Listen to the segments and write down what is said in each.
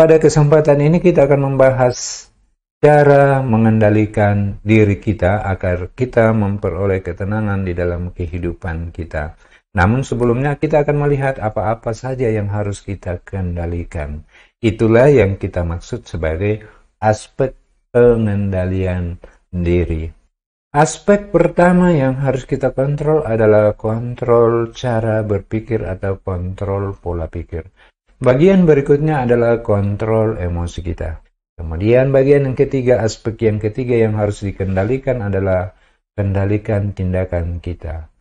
Pada kesempatan ini kita akan membahas cara mengendalikan diri kita agar kita memperoleh ketenangan di dalam kehidupan kita. Namun sebelumnya kita akan melihat apa-apa saja yang harus kita kendalikan. Itulah yang kita maksud sebagai aspek pengendalian diri. Aspek pertama yang harus kita kontrol adalah kontrol cara berpikir atau kontrol pola pikir. Bagian berikutnya adalah kontrol emosi kita. Kemudian bagian yang ketiga, aspek yang ketiga yang harus dikendalikan adalah kendalikan tindakan kita.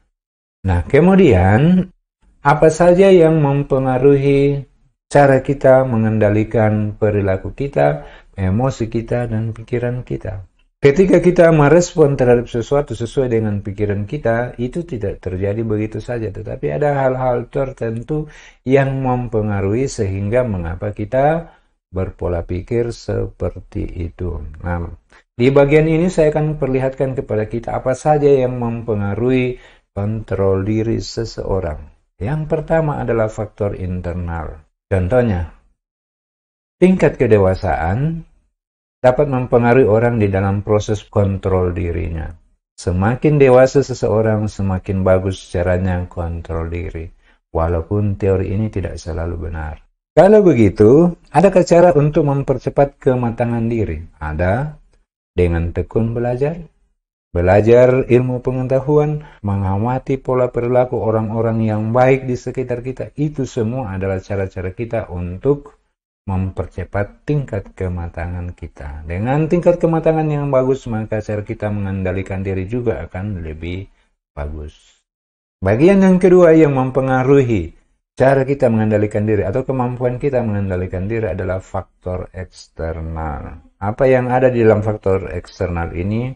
Nah, kemudian apa saja yang mempengaruhi cara kita mengendalikan perilaku kita, emosi kita, dan pikiran kita? Ketika kita merespon terhadap sesuatu sesuai dengan pikiran kita, itu tidak terjadi begitu saja. Tetapi ada hal-hal tertentu yang mempengaruhi sehingga mengapa kita berpola pikir seperti itu. Nah, di bagian ini saya akan perlihatkan kepada kita apa saja yang mempengaruhi kontrol diri seseorang. Yang pertama adalah faktor internal. Contohnya, tingkat kedewasaan, dapat mempengaruhi orang di dalam proses kontrol dirinya. Semakin dewasa seseorang, semakin bagus caranya kontrol diri. Walaupun teori ini tidak selalu benar. Kalau begitu, adakah cara untuk mempercepat kematangan diri? Ada. Dengan tekun belajar. Belajar ilmu pengetahuan, mengamati pola perilaku orang-orang yang baik di sekitar kita. Itu semua adalah cara-cara kita untuk mempercepat tingkat kematangan kita. Dengan tingkat kematangan yang bagus, maka cara kita mengendalikan diri juga akan lebih bagus. Bagian yang kedua yang mempengaruhi cara kita mengendalikan diri atau kemampuan kita mengendalikan diri adalah faktor eksternal. Apa yang ada di dalam faktor eksternal ini?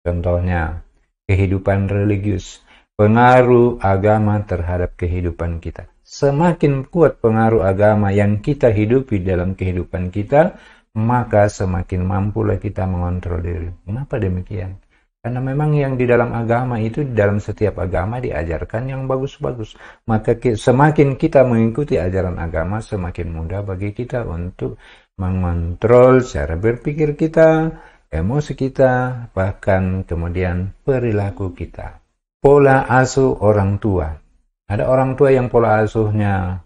Contohnya, kehidupan religius, pengaruh agama terhadap kehidupan kita semakin kuat pengaruh agama yang kita hidupi dalam kehidupan kita, maka semakin mampulah kita mengontrol diri. Kenapa demikian? Karena memang yang di dalam agama itu, di dalam setiap agama diajarkan yang bagus-bagus. Maka semakin kita mengikuti ajaran agama, semakin mudah bagi kita untuk mengontrol cara berpikir kita, emosi kita, bahkan kemudian perilaku kita. Pola asuh orang tua ada orang tua yang pola asuhnya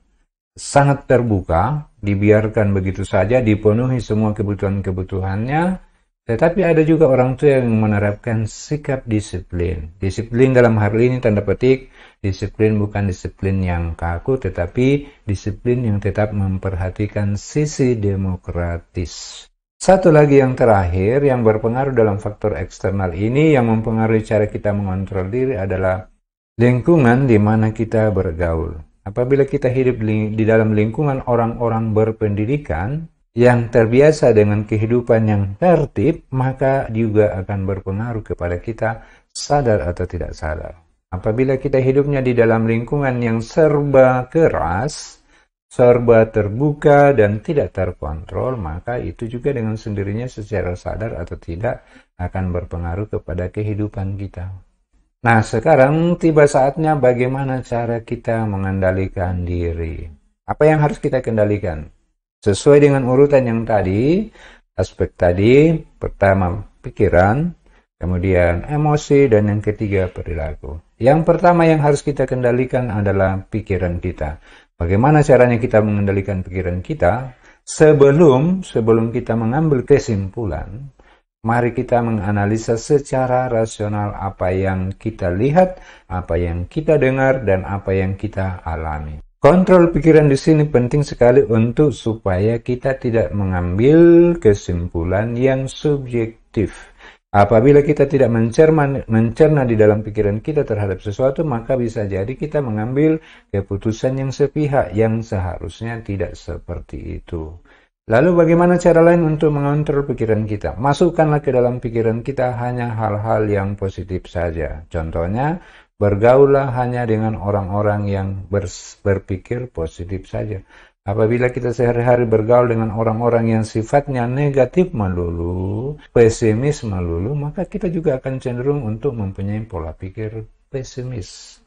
sangat terbuka, dibiarkan begitu saja, dipenuhi semua kebutuhan-kebutuhannya. Tetapi ada juga orang tua yang menerapkan sikap disiplin. Disiplin dalam hal ini tanda petik, disiplin bukan disiplin yang kaku, tetapi disiplin yang tetap memperhatikan sisi demokratis. Satu lagi yang terakhir yang berpengaruh dalam faktor eksternal ini yang mempengaruhi cara kita mengontrol diri adalah lingkungan di mana kita bergaul. Apabila kita hidup di, dalam lingkungan orang-orang berpendidikan yang terbiasa dengan kehidupan yang tertib, maka juga akan berpengaruh kepada kita sadar atau tidak sadar. Apabila kita hidupnya di dalam lingkungan yang serba keras, serba terbuka dan tidak terkontrol, maka itu juga dengan sendirinya secara sadar atau tidak akan berpengaruh kepada kehidupan kita. Nah, sekarang tiba saatnya bagaimana cara kita mengendalikan diri. Apa yang harus kita kendalikan? Sesuai dengan urutan yang tadi, aspek tadi, pertama pikiran, kemudian emosi, dan yang ketiga perilaku. Yang pertama yang harus kita kendalikan adalah pikiran kita. Bagaimana caranya kita mengendalikan pikiran kita? Sebelum sebelum kita mengambil kesimpulan, Mari kita menganalisa secara rasional apa yang kita lihat, apa yang kita dengar, dan apa yang kita alami. Kontrol pikiran di sini penting sekali untuk supaya kita tidak mengambil kesimpulan yang subjektif. Apabila kita tidak mencerna, mencerna di dalam pikiran kita terhadap sesuatu, maka bisa jadi kita mengambil keputusan yang sepihak yang seharusnya tidak seperti itu. Lalu bagaimana cara lain untuk mengontrol pikiran kita? Masukkanlah ke dalam pikiran kita hanya hal-hal yang positif saja. Contohnya, bergaullah hanya dengan orang-orang yang berpikir positif saja. Apabila kita sehari-hari bergaul dengan orang-orang yang sifatnya negatif melulu, pesimis melulu, maka kita juga akan cenderung untuk mempunyai pola pikir pesimis.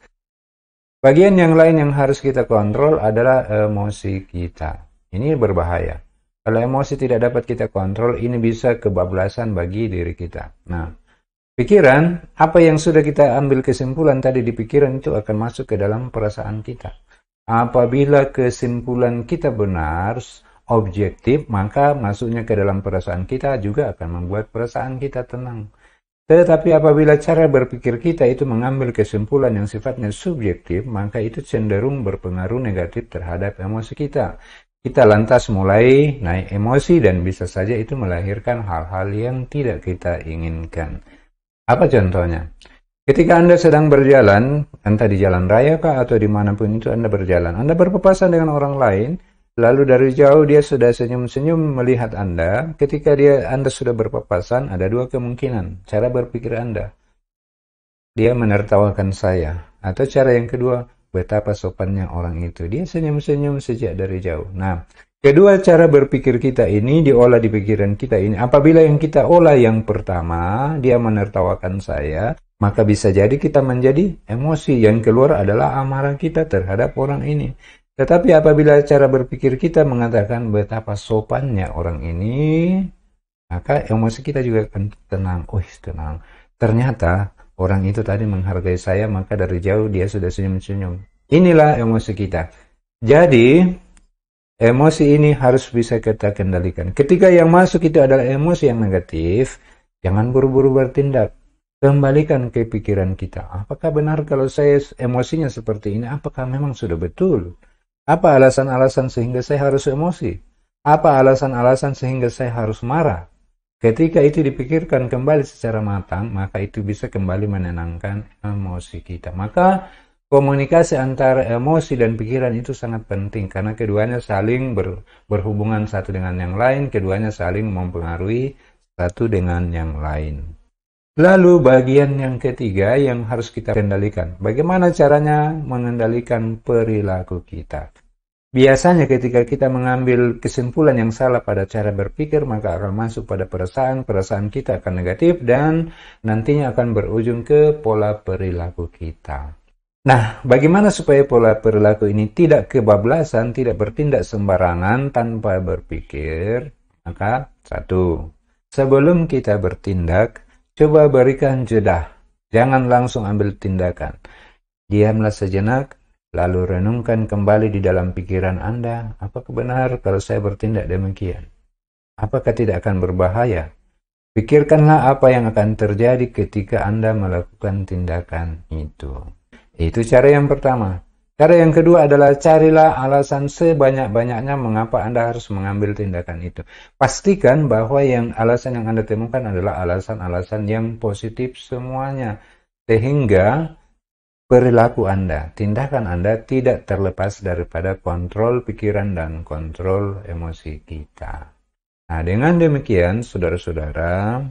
Bagian yang lain yang harus kita kontrol adalah eh, emosi kita. Ini berbahaya. Kalau emosi tidak dapat kita kontrol, ini bisa kebablasan bagi diri kita. Nah, pikiran, apa yang sudah kita ambil kesimpulan tadi di pikiran itu akan masuk ke dalam perasaan kita. Apabila kesimpulan kita benar, objektif, maka masuknya ke dalam perasaan kita juga akan membuat perasaan kita tenang. Tetapi apabila cara berpikir kita itu mengambil kesimpulan yang sifatnya subjektif, maka itu cenderung berpengaruh negatif terhadap emosi kita. Kita lantas mulai naik emosi dan bisa saja itu melahirkan hal-hal yang tidak kita inginkan. Apa contohnya? Ketika Anda sedang berjalan, entah di jalan raya kah atau dimanapun itu Anda berjalan, Anda berpapasan dengan orang lain, lalu dari jauh dia sudah senyum-senyum melihat Anda. Ketika dia Anda sudah berpapasan, ada dua kemungkinan cara berpikir Anda. Dia menertawakan saya. Atau cara yang kedua, Betapa sopannya orang itu. Dia senyum-senyum sejak dari jauh. Nah, kedua cara berpikir kita ini diolah di pikiran kita ini. Apabila yang kita olah yang pertama, dia menertawakan saya, maka bisa jadi kita menjadi emosi. Yang keluar adalah amarah kita terhadap orang ini. Tetapi apabila cara berpikir kita mengatakan betapa sopannya orang ini, maka emosi kita juga akan tenang. Oh, tenang. Ternyata orang itu tadi menghargai saya, maka dari jauh dia sudah senyum-senyum. Inilah emosi kita. Jadi, emosi ini harus bisa kita kendalikan. Ketika yang masuk itu adalah emosi yang negatif, jangan buru-buru bertindak. Kembalikan ke pikiran kita. Apakah benar kalau saya emosinya seperti ini? Apakah memang sudah betul? Apa alasan-alasan sehingga saya harus emosi? Apa alasan-alasan sehingga saya harus marah? Ketika itu dipikirkan kembali secara matang, maka itu bisa kembali menenangkan emosi kita. Maka komunikasi antara emosi dan pikiran itu sangat penting karena keduanya saling ber, berhubungan satu dengan yang lain, keduanya saling mempengaruhi satu dengan yang lain. Lalu bagian yang ketiga yang harus kita kendalikan. Bagaimana caranya mengendalikan perilaku kita? Biasanya ketika kita mengambil kesimpulan yang salah pada cara berpikir, maka akan masuk pada perasaan, perasaan kita akan negatif, dan nantinya akan berujung ke pola perilaku kita. Nah, bagaimana supaya pola perilaku ini tidak kebablasan, tidak bertindak sembarangan tanpa berpikir? Maka, satu, sebelum kita bertindak, coba berikan jeda. Jangan langsung ambil tindakan. Diamlah sejenak, Lalu renungkan kembali di dalam pikiran Anda, apa benar kalau saya bertindak demikian? Apakah tidak akan berbahaya? Pikirkanlah apa yang akan terjadi ketika Anda melakukan tindakan itu. Itu cara yang pertama. Cara yang kedua adalah carilah alasan sebanyak-banyaknya mengapa Anda harus mengambil tindakan itu. Pastikan bahwa yang alasan yang Anda temukan adalah alasan-alasan yang positif semuanya. Sehingga perilaku Anda, tindakan Anda tidak terlepas daripada kontrol pikiran dan kontrol emosi kita. Nah, dengan demikian, saudara-saudara,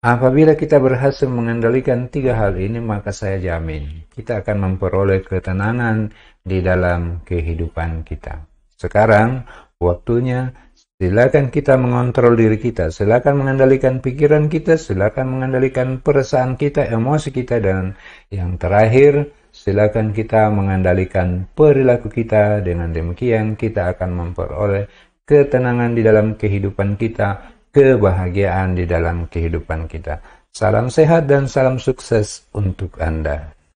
apabila kita berhasil mengendalikan tiga hal ini, maka saya jamin kita akan memperoleh ketenangan di dalam kehidupan kita. Sekarang, waktunya Silakan kita mengontrol diri kita, silakan mengendalikan pikiran kita, silakan mengendalikan perasaan kita, emosi kita, dan yang terakhir, silakan kita mengendalikan perilaku kita. Dengan demikian, kita akan memperoleh ketenangan di dalam kehidupan kita, kebahagiaan di dalam kehidupan kita. Salam sehat dan salam sukses untuk Anda.